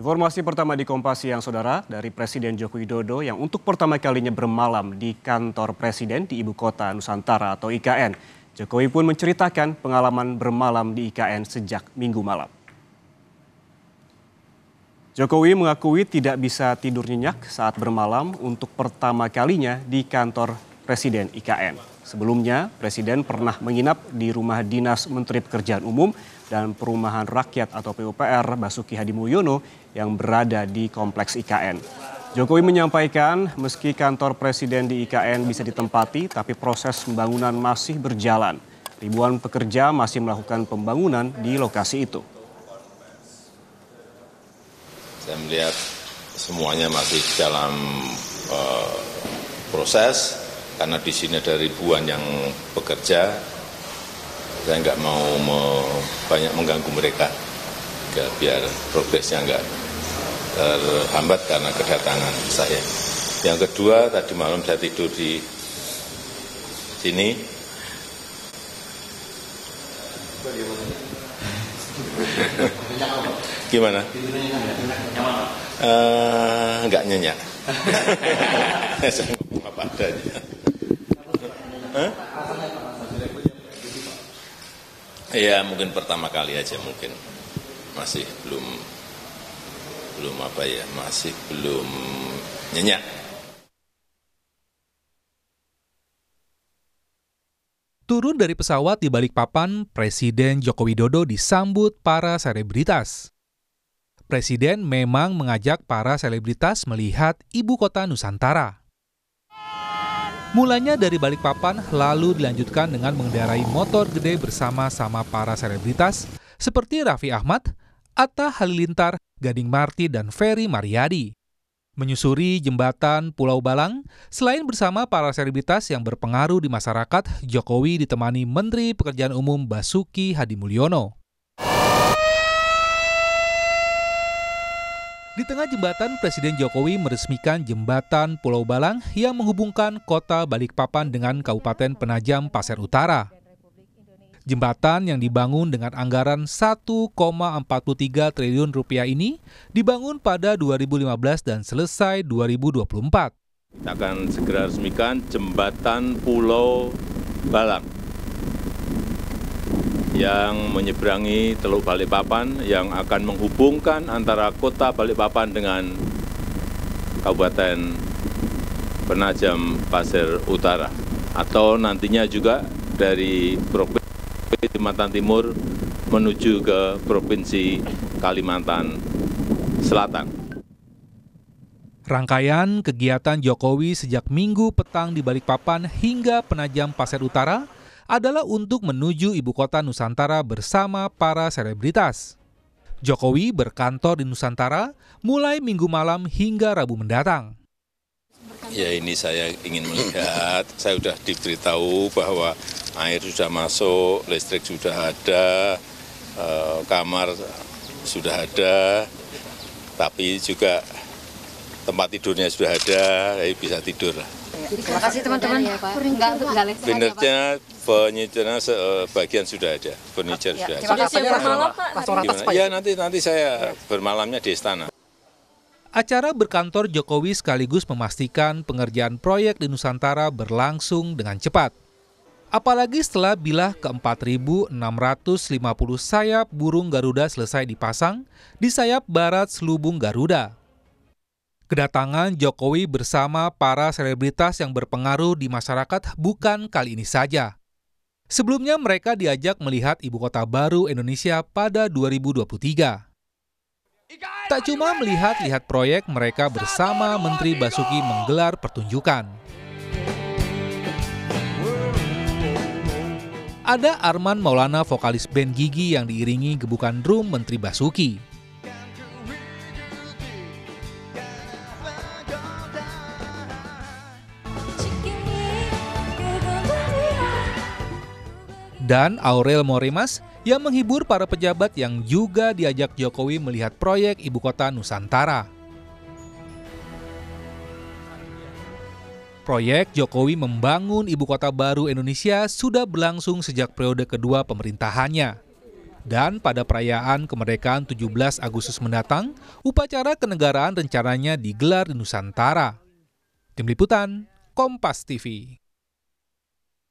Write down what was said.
Informasi pertama di Kompas yang saudara dari Presiden Joko Widodo yang untuk pertama kalinya bermalam di kantor Presiden di Ibu Kota Nusantara atau IKN. Jokowi pun menceritakan pengalaman bermalam di IKN sejak minggu malam. Jokowi mengakui tidak bisa tidur nyenyak saat bermalam untuk pertama kalinya di kantor Presiden IKN. Sebelumnya, Presiden pernah menginap di rumah dinas Menteri Pekerjaan Umum dan Perumahan Rakyat atau PUPR Basuki Hadi Mulyono yang berada di Kompleks IKN. Jokowi menyampaikan meski kantor Presiden di IKN bisa ditempati, tapi proses pembangunan masih berjalan. Ribuan pekerja masih melakukan pembangunan di lokasi itu. Saya melihat semuanya masih dalam uh, proses karena di sini ada ribuan yang bekerja, saya nggak mau me, banyak mengganggu mereka, ya, biar progresnya nggak terhambat karena kedatangan saya. Yang kedua, tadi malam saya tidur di sini. Gimana? Uh, nyenyak. Saya ngomong apa adanya. Iya huh? mungkin pertama kali aja mungkin masih belum belum apa ya masih belum nyenyak. Turun dari pesawat di Balikpapan, Presiden Joko Widodo disambut para selebritas. Presiden memang mengajak para selebritas melihat ibu kota Nusantara. Mulanya dari balik papan, lalu dilanjutkan dengan mengendarai motor gede bersama-sama para selebritas seperti Raffi Ahmad, Atta Halilintar, Gading Marti, dan Ferry Mariadi. Menyusuri jembatan Pulau Balang, selain bersama para selebritas yang berpengaruh di masyarakat, Jokowi ditemani Menteri Pekerjaan Umum Basuki Hadi Mulyono. Di tengah jembatan, Presiden Jokowi meresmikan jembatan Pulau Balang yang menghubungkan kota Balikpapan dengan Kabupaten Penajam Pasir Utara. Jembatan yang dibangun dengan anggaran 1,43 triliun rupiah ini dibangun pada 2015 dan selesai 2024. Kita akan segera resmikan jembatan Pulau Balang yang menyeberangi Teluk Balikpapan yang akan menghubungkan antara kota Balikpapan dengan Kabupaten Penajam Pasir Utara atau nantinya juga dari Provinsi Kalimantan Timur menuju ke Provinsi Kalimantan Selatan. Rangkaian kegiatan Jokowi sejak minggu petang di Balikpapan hingga penajam Pasir Utara adalah untuk menuju ibu kota Nusantara bersama para selebritas. Jokowi berkantor di Nusantara mulai minggu malam hingga Rabu mendatang. Ya ini saya ingin melihat, saya sudah diberitahu bahwa air sudah masuk, listrik sudah ada, eh, kamar sudah ada, tapi juga tempat tidurnya sudah ada, jadi bisa tidur Terima kasih teman-teman. Benarnya Furniturnya sebagian eh, sudah ada, furniture ya, sudah ada. bermalam, Pak? Ya, nanti, nanti saya bermalamnya di istana. Acara berkantor Jokowi sekaligus memastikan pengerjaan proyek di Nusantara berlangsung dengan cepat. Apalagi setelah bilah ke 4.650 sayap burung Garuda selesai dipasang di sayap barat selubung Garuda. Kedatangan Jokowi bersama para selebritas yang berpengaruh di masyarakat bukan kali ini saja. Sebelumnya mereka diajak melihat ibu kota baru Indonesia pada 2023. Tak cuma melihat-lihat proyek, mereka bersama Menteri Basuki menggelar pertunjukan. Ada Arman Maulana, vokalis band Gigi yang diiringi gebukan drum Menteri Basuki. dan Aurel Morimas yang menghibur para pejabat yang juga diajak Jokowi melihat proyek Ibu Kota Nusantara. Proyek Jokowi membangun Ibu Kota Baru Indonesia sudah berlangsung sejak periode kedua pemerintahannya. Dan pada perayaan kemerdekaan 17 Agustus mendatang, upacara kenegaraan rencananya digelar di Nusantara. Tim Liputan, Kompas TV.